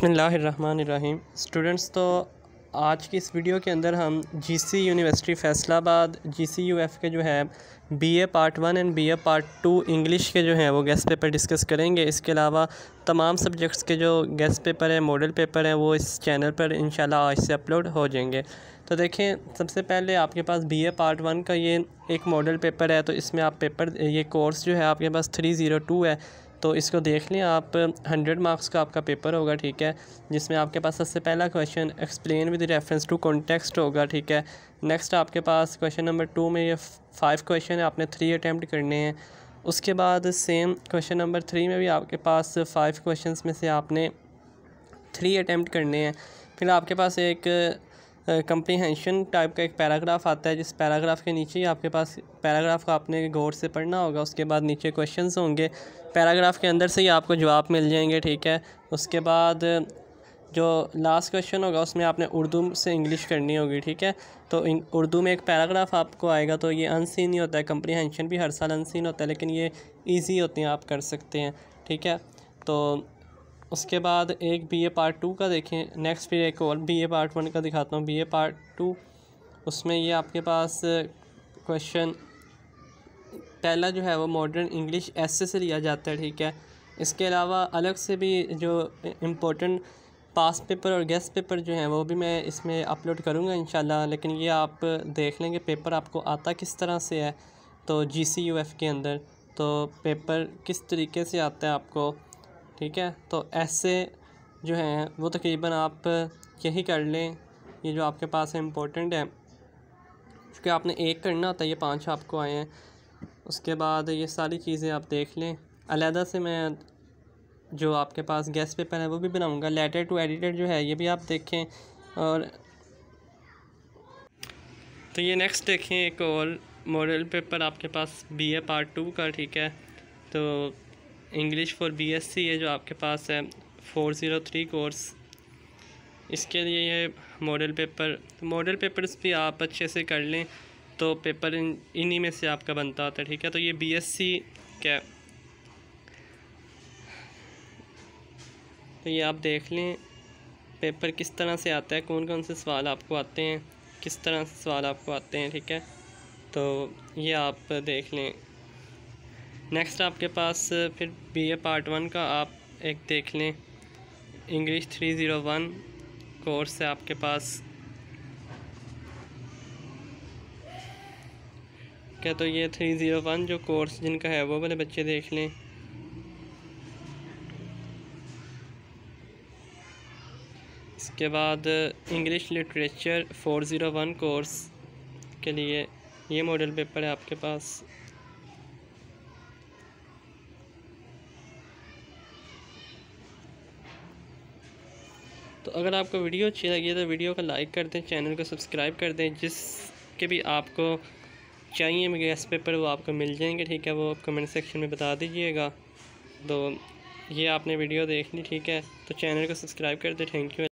बसमीम स्टूडेंट्स तो आज की इस वीडियो के अंदर हम जीसी यूनिवर्सिटी फैसलाबाद जी के जो है BA part one and BA part two English के जो हैं वो गेस्ट पेपर डिस्कस करेंगे इसके अलावा तमाम सब्जेक्ट्स के जो गेस्ट पेपर हैं मॉडल पेपर हैं वो इस चैनल पर इन आज से अपलोड हो जाएंगे तो देखें सबसे पहले आपके पास ए पार्ट वन का ये एक मॉडल पेपर है तो इसमें आप पेपर ये कोर्स जो है आपके पास थ्री ज़ीरो टू है तो इसको देख लें आप हंड्रेड मार्क्स का आपका पेपर होगा ठीक है जिसमें आपके पास सबसे पहला question explain with reference to context होगा ठीक है नेक्स्ट आपके पास क्वेश्चन नंबर टू में ये फाइव क्वेश्चन है आपने थ्री अटैम्प्ट करने हैं उसके बाद सेम क्वेश्चन नंबर थ्री में भी आपके पास फाइव क्वेश्चन में से आपने थ्री अटैम्प्ट करने हैं फिर आपके पास एक कंप्रीहेंशन टाइप का एक पैराग्राफ आता है जिस पैराग्राफ के नीचे ही आपके पास पैराग्राफ का आपने गौर से पढ़ना होगा उसके बाद नीचे क्वेश्चन होंगे पैराग्राफ के अंदर से ही आपको जवाब मिल जाएंगे ठीक है उसके बाद जो लास्ट क्वेश्चन होगा उसमें आपने उर्दू से इंग्लिश करनी होगी ठीक है तो उर्दू में एक पैराग्राफ आपको आएगा तो ये अनसीन ही होता है कंप्रीहेंशन भी हर साल अनसीन होता है लेकिन ये ईजी होते हैं आप कर सकते हैं ठीक है तो उसके बाद एक बी ए पार्ट टू का देखें नेक्स्ट फिर एक और बी ए पार्ट वन का दिखाता हूँ बी ए पार्ट टू उसमें ये आपके पास क्वेश्चन uh, पहला जो है वो मॉडर्न इंग्लिश ऐसे से लिया जाता है ठीक है इसके अलावा अलग से भी जो इम्पोर्टेंट पास पेपर और गेस्ट पेपर जो हैं वो भी मैं इसमें अपलोड करूँगा इन लेकिन ये आप देख लेंगे पेपर आपको आता किस तरह से है तो जी सी यू एफ़ के अंदर तो पेपर किस तरीके से आता है आपको ठीक है तो ऐसे जो हैं वो तकरीबन आप यही कर लें ये जो आपके पास है इम्पोर्टेंट है क्योंकि आपने एक करना होता है ये पांच आपको आए हैं उसके बाद ये सारी चीज़ें आप देख लें अलहदा से मैं जो आपके पास गैस पेपर है वो भी बनाऊंगा लेटर टू एडिटर जो है ये भी आप देखें और तो ये नेक्स्ट देखें एक और मॉडल पेपर आपके पास बी ए पार्ट टू का ठीक है तो इंग्लिश फॉर बीएससी ये जो आपके पास है फोर ज़ीरो थ्री कोर्स इसके लिए ये मॉडल पेपर मॉडल पेपर्स भी आप अच्छे से कर लें तो पेपर इन इन्हीं में से आपका बनता होता है ठीक है तो ये बीएससी क्या तो ये आप देख लें पेपर किस तरह से आता है कौन कौन से सवाल आपको आते हैं किस तरह से सवाल आपको आते हैं ठीक है तो ये आप देख लें नेक्स्ट आपके पास फिर बी ए पार्ट वन का आप एक देख लें English three zero one course है आपके पास क्या तो ये थ्री ज़ीरो वन जो कोर्स जिनका है वो वाले बच्चे देख लें इसके बाद English literature four zero one course के लिए ये मॉडल पेपर है आपके पास तो अगर आपको वीडियो अच्छी लगी है तो वीडियो को लाइक कर दें चैनल को सब्सक्राइब कर दें जिसके भी आपको चाहिए गैस पेपर वो आपको मिल जाएंगे ठीक है वो आप कमेंट सेक्शन में बता दीजिएगा तो ये आपने वीडियो देख ली ठीक है तो चैनल को सब्सक्राइब कर दें थैंक यू